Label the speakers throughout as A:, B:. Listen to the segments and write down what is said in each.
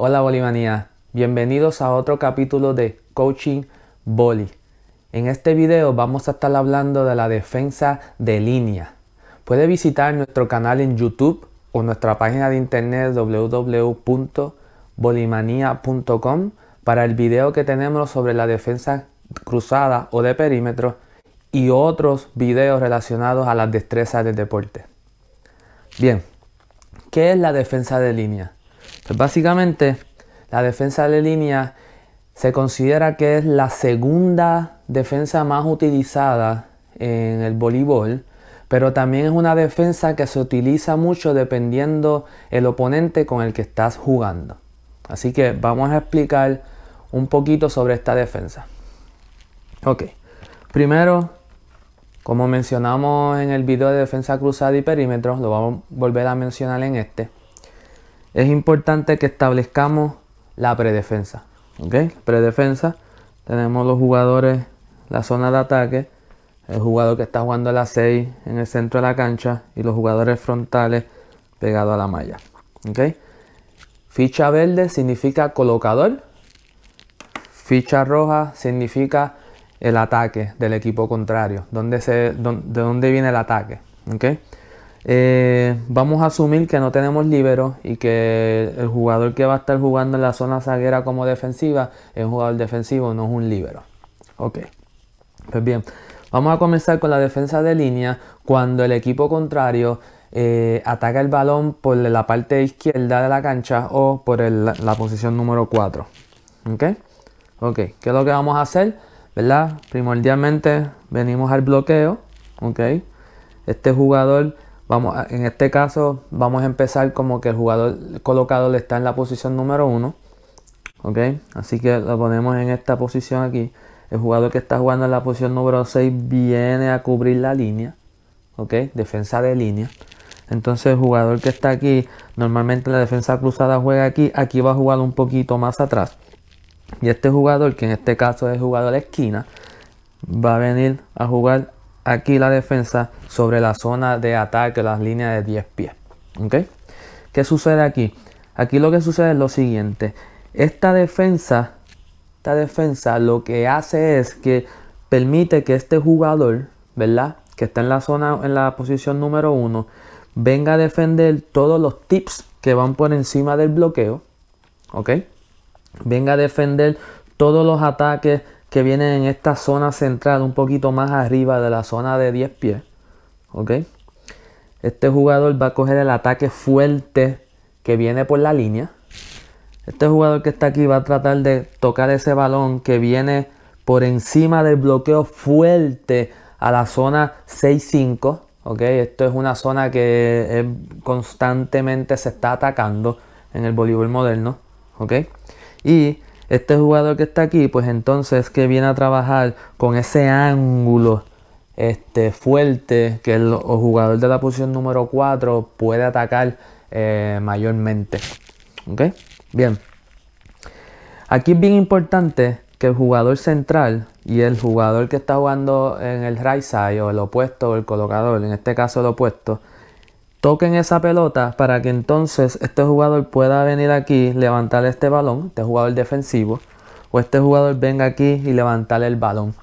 A: Hola Bolimanía, bienvenidos a otro capítulo de Coaching Boli. En este video vamos a estar hablando de la defensa de línea. Puede visitar nuestro canal en YouTube o nuestra página de internet www.bolimanía.com para el video que tenemos sobre la defensa cruzada o de perímetro y otros videos relacionados a las destrezas del deporte. Bien, ¿qué es la defensa de línea? Pues básicamente, la defensa de línea se considera que es la segunda defensa más utilizada en el voleibol, pero también es una defensa que se utiliza mucho dependiendo el oponente con el que estás jugando. Así que vamos a explicar un poquito sobre esta defensa. Ok, primero, como mencionamos en el video de defensa cruzada y perímetros, lo vamos a volver a mencionar en este es importante que establezcamos la predefensa. Ok, Predefensa, tenemos los jugadores, la zona de ataque, el jugador que está jugando a la 6 en el centro de la cancha y los jugadores frontales pegados a la malla. Ok, Ficha verde significa colocador. Ficha roja significa el ataque del equipo contrario, se, de dónde viene el ataque. Eh, vamos a asumir que no tenemos libero y que el jugador que va a estar jugando en la zona zaguera como defensiva es un jugador defensivo, no es un líbero. Ok, pues bien, vamos a comenzar con la defensa de línea cuando el equipo contrario eh, ataca el balón por la parte izquierda de la cancha o por la, posición número 4. Ok, ok, ¿qué es lo que vamos a hacer? ¿Verdad? Primordialmente venimos al bloqueo. Ok, este jugador Vamos en este caso vamos a empezar como que el jugador colocado le está en la posición número 1. ¿Ok? Así que lo ponemos en esta posición aquí. El jugador que está jugando en la posición número 6 viene a cubrir la línea. ¿Ok? Defensa de línea. Entonces el jugador que está aquí, normalmente la defensa cruzada juega aquí, aquí va a jugar un poquito más atrás. Y este jugador, que en este caso es el jugador de esquina, va a venir a jugar aquí la defensa sobre la zona de ataque, las líneas de 10 pies. ¿Okay? ¿Qué sucede aquí? Aquí lo que sucede es lo siguiente. Esta defensa, esta defensa lo que hace es que permite que este jugador, ¿verdad? Que está en la zona, en la posición número 1, venga a defender todos los tips que van por encima del bloqueo. ¿Ok? Venga a defender todos los ataques que viene en esta zona central, un poquito más arriba de la zona de 10 pies. ¿Ok? Este jugador va a coger el ataque fuerte que viene por la línea. Este jugador que está aquí va a tratar de tocar ese balón que viene por encima del bloqueo fuerte a la zona 6-5. ¿ok? Esto es una zona que constantemente se está atacando en el voleibol moderno. ¿ok? Y este jugador que está aquí, pues entonces que viene a trabajar con ese ángulo este, fuerte que el, jugador de la posición número 4 puede atacar eh, mayormente. ¿Ok? Bien. Aquí es bien importante que el jugador central y el jugador que está jugando en el right side o el opuesto o el colocador, en este caso el opuesto, toquen esa pelota para que entonces este jugador pueda venir aquí, levantar este balón, este jugador defensivo, o este jugador venga aquí y levantar el balón.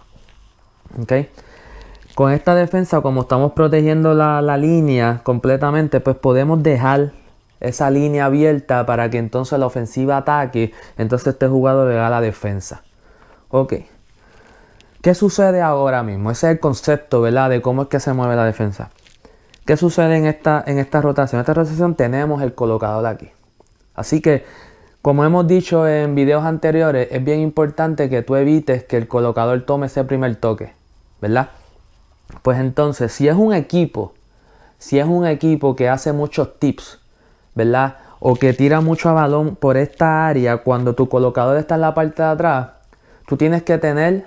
A: ¿Okay? Con esta defensa, como estamos protegiendo la, la línea completamente, pues podemos dejar esa línea abierta para que entonces la ofensiva ataque, entonces este jugador le da la defensa. Ok. ¿Qué sucede ahora mismo? Ese es el concepto, ¿verdad? De cómo es que se mueve la defensa. ¿Qué sucede en esta, en esta rotación? En esta rotación tenemos el colocador aquí. Así que, como hemos dicho en videos anteriores, es bien importante que tú evites que el colocador tome ese primer toque, ¿verdad? Pues entonces, si es un equipo, si es un equipo que hace muchos tips, ¿verdad? O que tira mucho a balón por esta área cuando tu colocador está en la parte de atrás, tú tienes que tener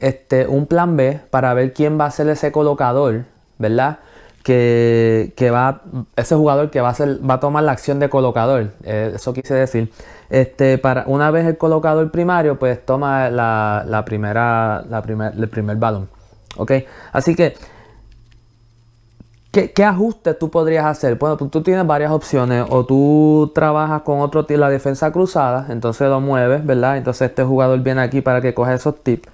A: este, un plan B para ver quién va a ser ese colocador, ¿verdad? que, va, ese jugador que va a, va a tomar la acción de colocador, eh, eso quise decir. Este, para, una vez el colocador primario, pues toma la, primera, la primer, el primer balón. ¿Ok? Así que, ¿qué, ajustes tú podrías hacer? Bueno, tú tienes varias opciones. O tú trabajas con otro la defensa cruzada, entonces lo mueves, ¿verdad? Entonces este jugador viene aquí para que coja esos tips.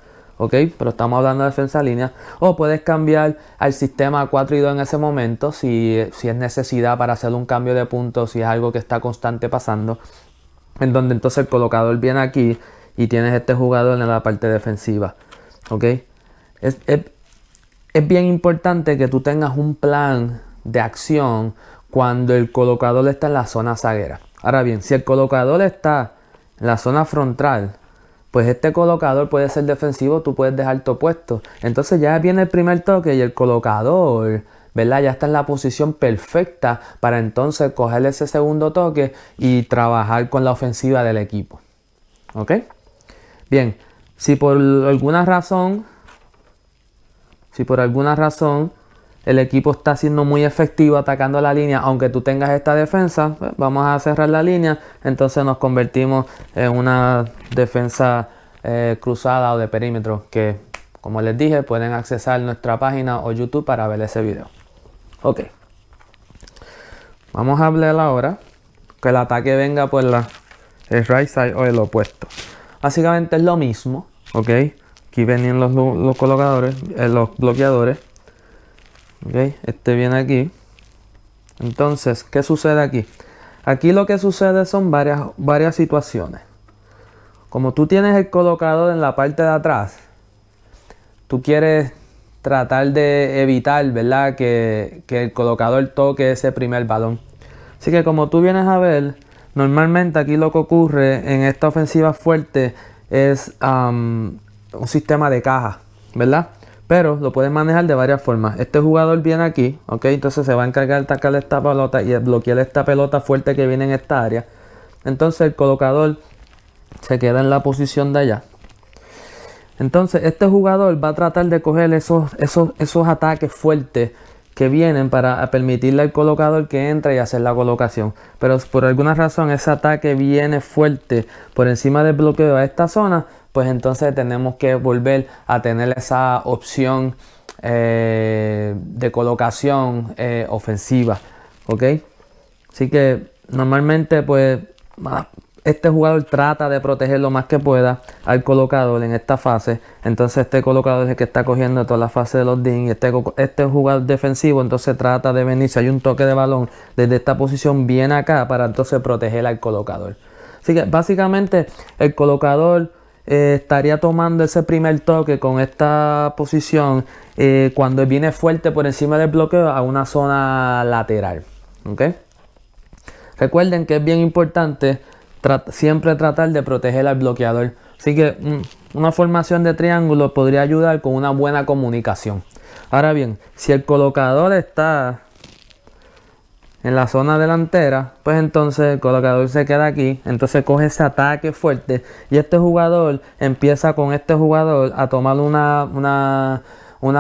A: Pero estamos hablando de defensa línea. O puedes cambiar al sistema 4 y 2 en ese momento si, es necesidad para hacer un cambio de puntos, si es algo que está constante pasando. En donde entonces el colocador viene aquí y tienes este jugador en la parte defensiva, Es, es bien importante que tú tengas un plan de acción cuando el colocador está en la zona zaguera. Ahora bien, si el colocador está en la zona frontal, pues este colocador puede ser defensivo, tú puedes dejar tu puesto. Entonces ya viene el primer toque y el colocador, ¿verdad? Ya está en la posición perfecta para entonces coger ese segundo toque y trabajar con la ofensiva del equipo. ¿Ok? Bien, si por alguna razón, si por alguna razón el equipo está siendo muy efectivo atacando la línea, aunque tú tengas esta defensa, pues, vamos a cerrar la línea, entonces nos convertimos en una defensa eh, cruzada o de perímetro que, como les dije, pueden accesar nuestra página o YouTube para ver ese video. Ok, vamos a hablar ahora que el ataque venga por la el right side o el opuesto. Básicamente es lo mismo, ok. Aquí venían los, colocadores, eh, los bloqueadores Okay, este viene aquí. Entonces, ¿qué sucede aquí? Aquí lo que sucede son varias, varias situaciones. Como tú tienes el colocador en la parte de atrás, tú quieres tratar de evitar, ¿verdad? Que, el colocador toque ese primer balón. Así que como tú vienes a ver, normalmente aquí lo que ocurre en esta ofensiva fuerte es un sistema de caja, ¿verdad? Pero lo pueden manejar de varias formas. Este jugador viene aquí, ¿ok? Entonces se va a encargar de atacar esta pelota y bloquear esta pelota fuerte que viene en esta área. Entonces el colocador se queda en la posición de allá. Entonces este jugador va a tratar de coger esos, esos, esos ataques fuertes que vienen para permitirle al colocador que entre y hacer la colocación. Pero por alguna razón ese ataque viene fuerte por encima del bloqueo a esta zona, pues entonces tenemos que volver a tener esa opción eh, de colocación eh, ofensiva. ¿Ok? Así que normalmente pues ah, este jugador trata de proteger lo más que pueda al colocador en esta fase. Entonces este colocador es el que está cogiendo toda la fase de los DIN. Este, este jugador defensivo entonces trata de venir. Si hay un toque de balón desde esta posición, bien acá para entonces proteger al colocador. Así que básicamente el colocador eh, estaría tomando ese primer toque con esta posición eh, cuando viene fuerte por encima del bloqueo a una zona lateral. ¿okay? Recuerden que es bien importante siempre tratar de proteger al bloqueador. Así que mm, una formación de triángulo podría ayudar con una buena comunicación. Ahora bien, si el colocador está en la zona delantera, pues entonces el colocador se queda aquí, entonces coge ese ataque fuerte y este jugador empieza con este jugador a tomar una,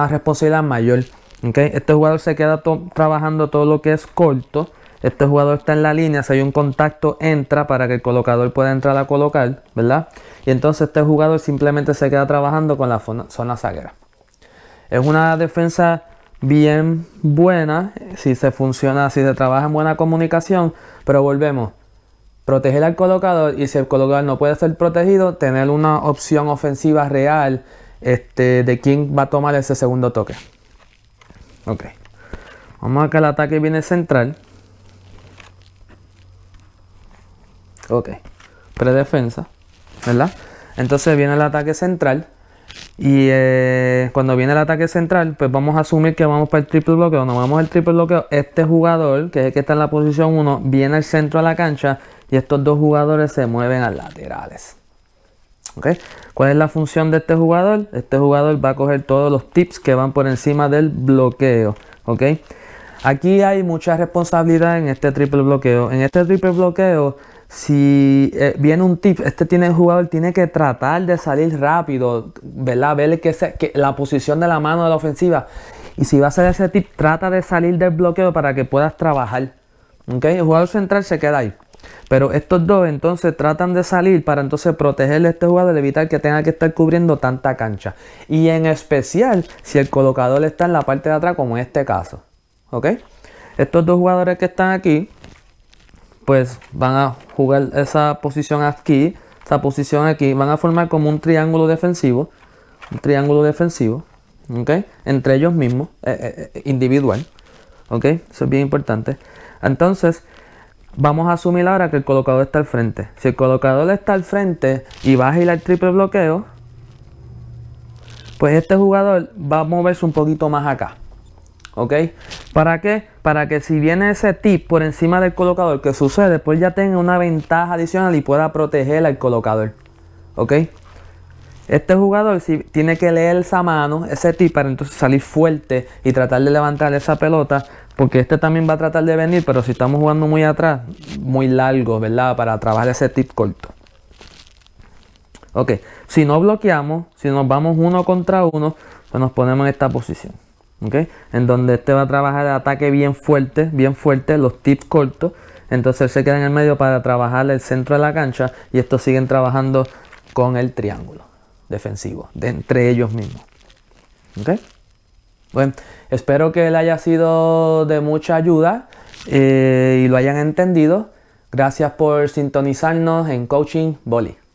A: responsabilidad mayor. ¿okay? Este jugador se queda trabajando todo lo que es corto este jugador está en la línea, si hay un contacto, entra para que el colocador pueda entrar a colocar, ¿verdad? Y entonces este jugador simplemente se queda trabajando con la zona zaguera. Es una defensa bien buena si se funciona, si se trabaja en buena comunicación, pero volvemos. Proteger al colocador y si el colocador no puede ser protegido, tener una opción ofensiva real este, de quién va a tomar ese segundo toque. Ok. Vamos a que el ataque viene central. Ok. Predefensa, ¿verdad? Entonces viene el ataque central. Y eh, cuando viene el ataque central, pues vamos a asumir que vamos para el triple bloqueo. Nos vamos al triple bloqueo. Este jugador, que es el que está en la posición 1, viene al centro de la cancha y estos dos jugadores se mueven a laterales. ¿Ok? ¿Cuál es la función de este jugador? Este jugador va a coger todos los tips que van por encima del bloqueo. ¿Ok? Aquí hay mucha responsabilidad en este triple bloqueo. En este triple bloqueo si eh, viene un tip, este tiene, el jugador tiene que tratar de salir rápido, ¿verdad? Ver que, la posición de la mano de la ofensiva. Y si va a hacer ese tip, trata de salir del bloqueo para que puedas trabajar. ¿ok? El jugador central se queda ahí. Pero estos dos entonces tratan de salir para entonces protegerle a este jugador, evitar que tenga que estar cubriendo tanta cancha. Y en especial si el colocador está en la parte de atrás, como en este caso. ¿Ok? Estos dos jugadores que están aquí, pues van a jugar esa posición aquí, esa posición aquí, van a formar como un triángulo defensivo, un triángulo defensivo, ¿ok? Entre ellos mismos, eh, eh, eh, individual, ¿ok? Eso es bien importante. Entonces, vamos a asumir ahora que el colocador está al frente. Si el colocador está al frente y va a girar triple bloqueo, pues este jugador va a moverse un poquito más acá, ¿ok? ¿Para qué? Para que si viene ese tip por encima del colocador que sucede, pues ya tenga una ventaja adicional y pueda proteger al colocador. ¿Ok? Este jugador si tiene que leer esa mano, ese tip, para entonces salir fuerte y tratar de levantar esa pelota, porque este también va a tratar de venir, pero si estamos jugando muy atrás, muy largo, ¿verdad? Para trabajar ese tip corto. Ok, si no bloqueamos, si nos vamos uno contra uno, pues nos ponemos en esta posición. En donde este va a trabajar el ataque bien fuerte, bien fuerte, los tips cortos. Entonces se queda en el medio para trabajar el centro de la cancha y estos siguen trabajando con el triángulo defensivo, de entre ellos mismos. Bueno, espero que le haya sido de mucha ayuda eh, y lo hayan entendido. Gracias por sintonizarnos en Coaching Boli.